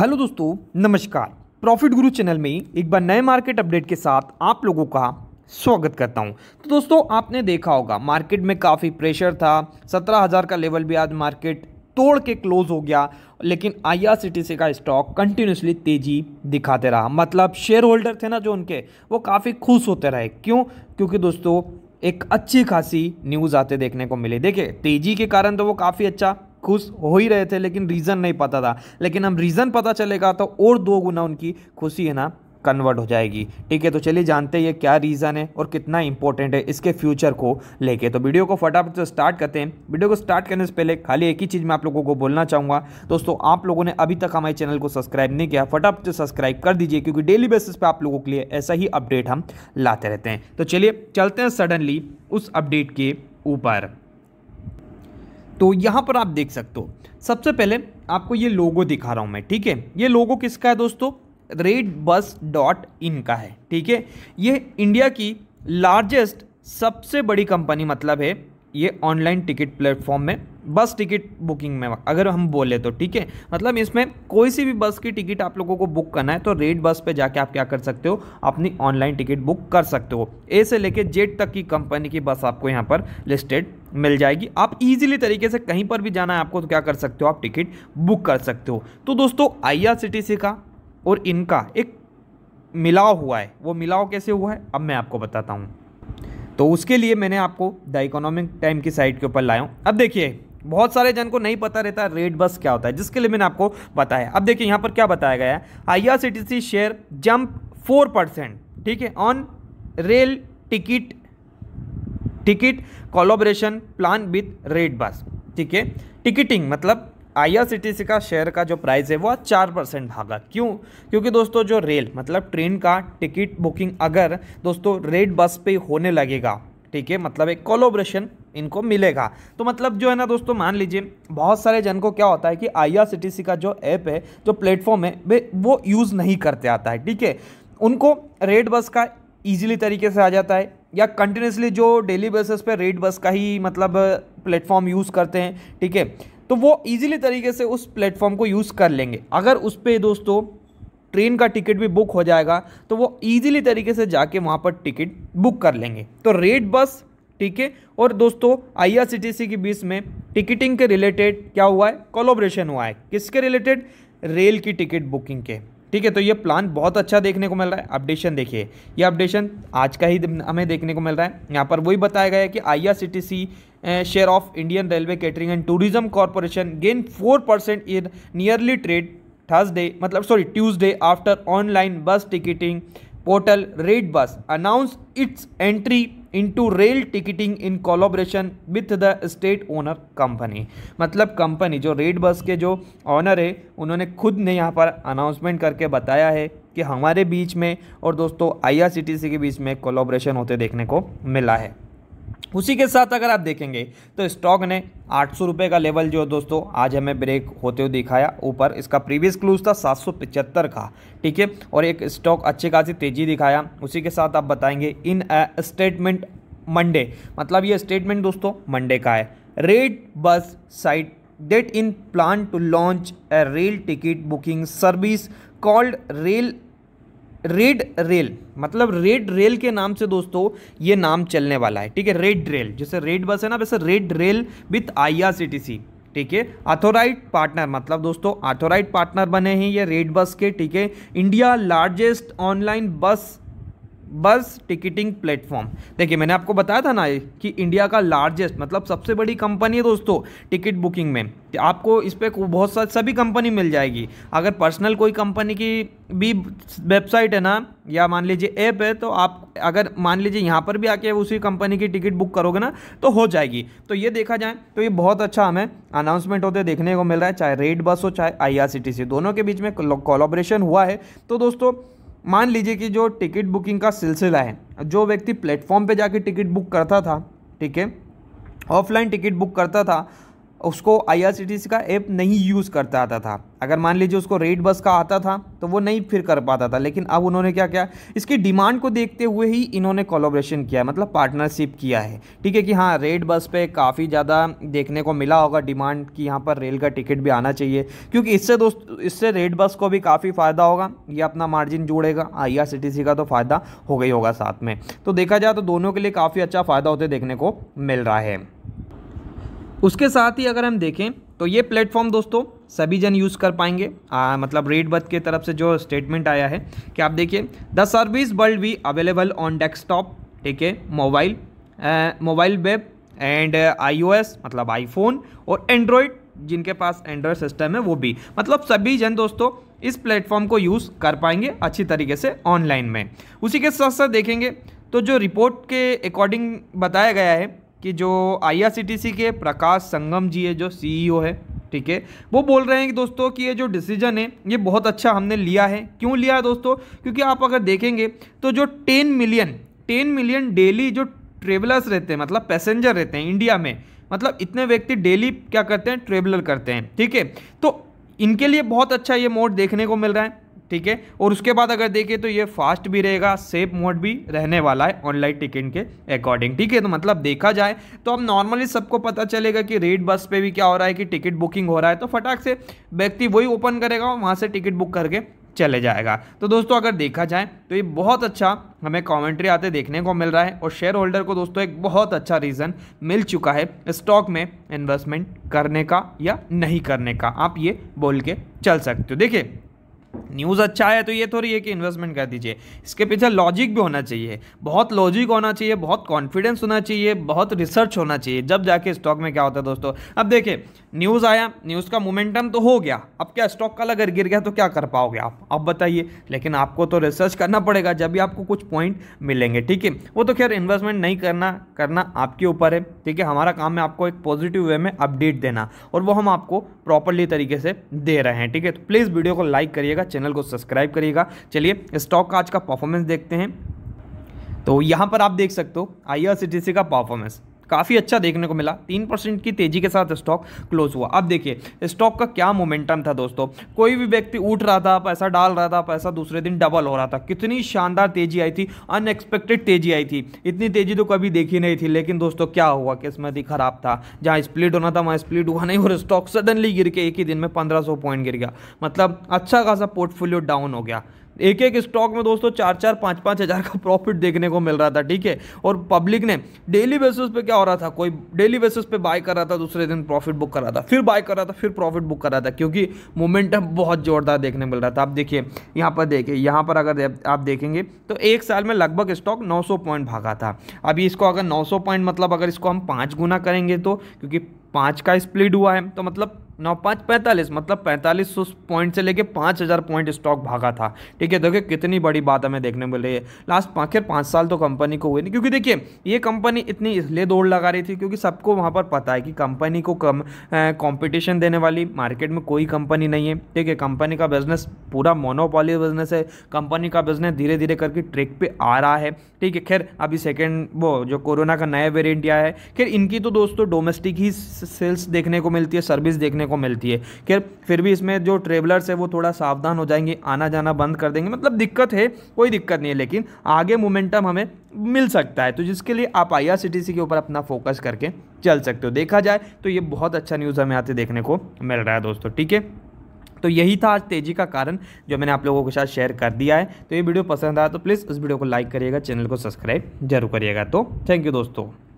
hello दोस्तों नमस्कार profit गुरु चैनल में एक बार नए मार्केट अपडेट के साथ आप लोगों का स्वागत करता हूं तो दोस्तों आपने देखा होगा मार्केट में काफ़ी प्रेशर था सत्रह हज़ार का लेवल भी आज मार्केट तोड़ के क्लोज हो गया लेकिन आईआरसीटीसी का स्टॉक कंटिन्यूसली तेजी दिखाते रहा मतलब शेयर होल्डर थे ना जो उनके वो काफ़ी खुश होते रहे क्यों क्योंकि दोस्तों एक अच्छी खासी न्यूज़ आते देखने को मिली देखिए तेजी के कारण तो वो काफ़ी अच्छा खुश हो ही रहे थे लेकिन रीज़न नहीं पता था लेकिन हम रीज़न पता चलेगा तो और दो गुना उनकी खुशी है ना कन्वर्ट हो जाएगी ठीक है तो चलिए जानते हैं ये क्या रीज़न है और कितना इंपॉर्टेंट है इसके फ्यूचर को लेके तो वीडियो को फटाफट से स्टार्ट करते हैं वीडियो को स्टार्ट करने से पहले खाली एक ही चीज़ मैं आप लोगों को बोलना चाहूँगा दोस्तों आप लोगों ने अभी तक हमारे चैनल को सब्सक्राइब नहीं किया फटाफट से सब्सक्राइब कर दीजिए क्योंकि डेली बेसिस पर आप लोगों के लिए ऐसा ही अपडेट हम लाते रहते हैं तो चलिए चलते हैं सडनली उस अपडेट के ऊपर तो यहाँ पर आप देख सकते हो सबसे पहले आपको ये लोगो दिखा रहा हूँ मैं ठीक है ये लोगो किसका है दोस्तों रेड बस डॉट इन का है ठीक है ये इंडिया की लार्जेस्ट सबसे बड़ी कंपनी मतलब है ये ऑनलाइन टिकट प्लेटफॉर्म में बस टिकट बुकिंग में अगर हम बोले तो ठीक है मतलब इसमें कोई सी भी बस की टिकट आप लोगों को बुक करना है तो रेड बस पे जाके आप क्या कर सकते हो अपनी ऑनलाइन टिकट बुक कर सकते हो ए से लेके जेड तक की कंपनी की बस आपको यहाँ पर लिस्टेड मिल जाएगी आप इजीली तरीके से कहीं पर भी जाना है आपको तो क्या कर सकते हो आप टिकट बुक कर सकते हो तो दोस्तों आई का और इनका एक मिलाव हुआ है वो मिलाव कैसे हुआ है अब मैं आपको बताता हूँ तो उसके लिए मैंने आपको द इकोनॉमिक टाइम की साइट के ऊपर लाया हूँ अब देखिए बहुत सारे जन को नहीं पता रहता रेट बस क्या होता है जिसके लिए मैंने आपको बताया अब देखिए यहाँ पर क्या बताया गया है I share jump four percent ठीक है on rail ticket ticket collaboration plan with Redbus ठीक है टिकटिंग मतलब आईआरसीटीसी का शेयर का जो प्राइस है वो चार परसेंट भागा क्यों क्योंकि दोस्तों जो रेल मतलब ट्रेन का टिकट बुकिंग अगर दोस्तों रेड बस पे होने लगेगा ठीक है मतलब एक कोलोब्रेशन इनको मिलेगा तो मतलब जो है ना दोस्तों मान लीजिए बहुत सारे जन को क्या होता है कि आईआरसीटीसी का जो ऐप है जो प्लेटफॉर्म है वे वो यूज़ नहीं करते आता है ठीक है उनको रेड बस का ईजिली तरीके से आ जाता है या कंटिन्यूसली जो डेली बेसिस पे रेड बस का ही मतलब प्लेटफॉर्म यूज़ करते हैं ठीक है तो वो ईजिली तरीके से उस प्लेटफॉर्म को यूज़ कर लेंगे अगर उस पर दोस्तों ट्रेन का टिकट भी बुक हो जाएगा तो वो ईजिली तरीके से जाके वहाँ पर टिकट बुक कर लेंगे तो रेड बस ठीक है और दोस्तों आईआरसीटीसी के बीच में टिकटिंग के रिलेटेड क्या हुआ है कोलोब्रेशन हुआ है किसके रिलेटेड रेल की टिकट बुकिंग के ठीक है तो ये प्लान बहुत अच्छा देखने को मिल रहा है अपडेशन देखिए ये अपडेशन आज का ही हमें देखने को मिल रहा है यहाँ पर वही बताया गया है कि I share of Indian railway catering and tourism corporation gain four percent in nearly trade Thursday मतलब sorry Tuesday after online bus ticketing portal Redbus announce its entry into rail ticketing in collaboration with the state owner company मतलब company जो Redbus के जो honour है उन्होंने खुद ने यहाँ पर अनाउंसमेंट करके बताया है कि हमारे बीच में और दोस्तों सी के बीच में कोलाब्रेशन होते देखने को मिला है उसी के साथ अगर आप देखेंगे तो स्टॉक ने आठ सौ का लेवल जो दोस्तों आज हमें ब्रेक होते हुए दिखाया ऊपर इसका प्रीवियस क्लूज था सात सौ पिचहत्तर का ठीक है और एक स्टॉक अच्छी खासी तेज़ी दिखाया उसी के साथ आप बताएंगे इन स्टेटमेंट मंडे मतलब ये स्टेटमेंट दोस्तों मंडे का है Redbus site date in plan to launch a rail ticket booking service called rail red rail मतलब रेड रेल के नाम से दोस्तों ये नाम चलने वाला है ठीक है रेड रेल जैसे रेड बस है ना वैसे रेड रेल विथ आईआरसीटीसी ठीक है अथोराइट पार्टनर मतलब दोस्तों अथोराइट पार्टनर बने हैं ये रेड बस के ठीक है इंडिया लार्जेस्ट ऑनलाइन बस बस टिकटिंग प्लेटफॉर्म देखिए मैंने आपको बताया था ना कि इंडिया का लार्जेस्ट मतलब सबसे बड़ी कंपनी है दोस्तों टिकट बुकिंग में आपको इस पर बहुत सारी सभी कंपनी मिल जाएगी अगर पर्सनल कोई कंपनी की भी वेबसाइट है ना या मान लीजिए ऐप है तो आप अगर मान लीजिए यहाँ पर भी आके उसी कंपनी की टिकट बुक करोगे ना तो हो जाएगी तो ये देखा जाए तो ये बहुत अच्छा हमें अनाउंसमेंट होते देखने को मिल रहा है चाहे रेड बस हो चाहे आई दोनों के बीच में कोलाब्रेशन हुआ है तो दोस्तों मान लीजिए कि जो टिकट बुकिंग का सिलसिला है जो व्यक्ति प्लेटफॉर्म पे जाके टिकट बुक करता था ठीक है ऑफलाइन टिकट बुक करता था उसको आई का ऐप नहीं यूज़ करता आता था अगर मान लीजिए उसको रेड बस का आता था तो वो नहीं फिर कर पाता था लेकिन अब उन्होंने क्या किया इसकी डिमांड को देखते हुए ही इन्होंने कोलोब्रेशन किया मतलब पार्टनरशिप किया है ठीक है कि हाँ रेड बस पे काफ़ी ज़्यादा देखने को मिला होगा डिमांड कि यहाँ पर रेल का टिकट भी आना चाहिए क्योंकि इससे दोस्त इससे रेड बस को भी काफ़ी फ़ायदा होगा ये अपना मार्जिन जोड़ेगा आई का तो फ़ायदा हो गई होगा साथ में तो देखा जाए तो दोनों के लिए काफ़ी अच्छा फ़ायदा होते देखने को मिल रहा है उसके साथ ही अगर हम देखें तो ये प्लेटफॉर्म दोस्तों सभी जन यूज़ कर पाएंगे आ, मतलब रेड बद के तरफ से जो स्टेटमेंट आया है कि आप देखिए the service world we available on desktop ठीक है mobile mobile web and iOS मतलब आईफोन और एंड्रॉयड जिनके पास एंड्रॉयड सिस्टम है वो भी मतलब सभी जन दोस्तों इस प्लेटफॉर्म को यूज़ कर पाएंगे अच्छी तरीके से ऑनलाइन में उसी के साथ साथ देखेंगे तो जो रिपोर्ट के अकॉर्डिंग बताया गया है कि जो आईआरसीटीसी के प्रकाश संगम जी है जो सीईओ e है ठीक है वो बोल रहे हैं कि दोस्तों कि ये जो डिसीजन है ये बहुत अच्छा हमने लिया है क्यों लिया है दोस्तों क्योंकि आप अगर देखेंगे तो जो ten million ten million daily जो ट्रेवलर्स रहते हैं मतलब पैसेंजर रहते हैं इंडिया में मतलब इतने व्यक्ति डेली क्या करते हैं ट्रेवलर करते हैं ठीक है तो इनके लिए बहुत अच्छा ये मोड देखने को मिल रहा है ठीक है और उसके बाद अगर देखें तो ये फास्ट भी रहेगा सेफ मोड भी रहने वाला है ऑनलाइन टिकट के अकॉर्डिंग ठीक है तो मतलब देखा जाए तो अब नॉर्मली सबको पता चलेगा कि रेड बस पे भी क्या हो रहा है कि टिकट बुकिंग हो रहा है तो फटाक से व्यक्ति वही ओपन करेगा और वहाँ से टिकट बुक करके चले जाएगा तो दोस्तों अगर देखा जाए तो ये बहुत अच्छा हमें कॉमेंट्री आते देखने को मिल रहा है और शेयर होल्डर को दोस्तों एक बहुत अच्छा रीज़न मिल चुका है स्टॉक में इन्वेस्टमेंट करने का या नहीं करने का आप ये बोल के चल सकते हो देखिए न्यूज़ अच्छा है तो ये थोड़ी है कि इन्वेस्टमेंट कर दीजिए इसके पीछे लॉजिक भी होना चाहिए बहुत लॉजिक होना चाहिए बहुत कॉन्फिडेंस होना चाहिए बहुत रिसर्च होना चाहिए जब जाके स्टॉक में क्या होता है दोस्तों अब देखिए न्यूज़ आया न्यूज़ का मोमेंटम तो हो गया अब क्या स्टॉक कल अगर गिर गया तो क्या कर पाओगे आप अब बताइए लेकिन आपको तो रिसर्च करना पड़ेगा जब भी आपको कुछ पॉइंट मिलेंगे ठीक है वो तो खैर इन्वेस्टमेंट नहीं करना करना आपके ऊपर है ठीक है हमारा काम है आपको एक पॉजिटिव वे में अपडेट देना और वो हम आपको प्रॉपरली तरीके से दे रहे हैं ठीक है तो प्लीज़ वीडियो को लाइक करिएगा करिएगा चैनल को सब्सक्राइब करिएगा चलिए स्टॉक का आज का परफॉर्मेंस देखते हैं तो यहाँ पर आप देख सकते हो आई का परफॉर्मेंस काफ़ी अच्छा देखने को मिला तीन परसेंट की तेजी के साथ स्टॉक क्लोज हुआ अब देखिए स्टॉक का क्या मोमेंटम था दोस्तों कोई भी व्यक्ति उठ रहा था पैसा डाल रहा था पैसा दूसरे दिन डबल हो रहा था कितनी शानदार तेजी आई थी अनएक्सपेक्टेड तेजी आई थी इतनी तेजी तो कभी देखी नहीं थी लेकिन दोस्तों क्या हुआ किस्मत ही खराब था जहाँ स्प्लिट होना था वहाँ स्प्लिट हुआ नहीं और स्टॉक सडनली गिर के एक ही दिन में पंद्रह पॉइंट गिर गया मतलब अच्छा खासा पोर्टफोलियो डाउन हो गया एक एक स्टॉक में दोस्तों चार चार पाँच पाँच हज़ार का प्रॉफिट देखने को मिल रहा था ठीक है और पब्लिक ने डेली बेसिस पे क्या हो रहा था कोई डेली बेसिस पे बाय कर रहा था दूसरे दिन प्रॉफिट बुक कर रहा था फिर बाय कर रहा था फिर प्रॉफिट बुक कर रहा था क्योंकि मोमेंटम बहुत जोरदार देखने मिल रहा था आप देखिए यहाँ पर देखिए यहाँ पर अगर आप देखेंगे तो एक साल में लगभग स्टॉक नौ पॉइंट भागा था अभी इसको अगर नौ पॉइंट मतलब अगर इसको हम पाँच गुना करेंगे तो क्योंकि पाँच का स्प्लिट हुआ है तो मतलब नौ पाँच पैंतालीस मतलब पैंतालीस सौ पॉइंट से लेके पाँच हज़ार पॉइंट स्टॉक भागा था ठीक है देखिए कितनी बड़ी बात हमें देखने मिल रही है लास्ट आखिर पाँच साल तो कंपनी को हुए नहीं क्योंकि देखिए ये कंपनी इतनी इसलिए दौड़ लगा रही थी क्योंकि सबको वहाँ पर पता है कि कंपनी को कम कॉम्पिटिशन देने वाली मार्केट में कोई कंपनी नहीं है ठीक है कंपनी का बिजनेस पूरा मोनोपॉली बिजनेस है कंपनी का बिजनेस धीरे धीरे करके ट्रेक पर आ रहा है ठीक है खैर अभी सेकेंड वो जो कोरोना का नया वेरियंट आया है खैर इनकी तो दोस्तों डोमेस्टिक ही सेल्स देखने को मिलती है सर्विस देखने को मिलती है खैर फिर भी इसमें जो ट्रेवलर्स है वो थोड़ा सावधान हो जाएंगे आना जाना बंद कर देंगे मतलब दिक्कत है कोई दिक्कत नहीं है लेकिन आगे मोमेंटम हमें मिल सकता है तो जिसके लिए आप आई के ऊपर अपना फोकस करके चल सकते हो देखा जाए तो ये बहुत अच्छा न्यूज़ हमें आते देखने को मिल रहा है दोस्तों ठीक है तो यही था आज तेजी का कारण जो मैंने आप लोगों के साथ शेयर कर दिया है तो ये वीडियो पसंद आया तो प्लीज़ उस वीडियो को लाइक करिएगा चैनल को सब्सक्राइब जरूर करिएगा तो थैंक यू दोस्तों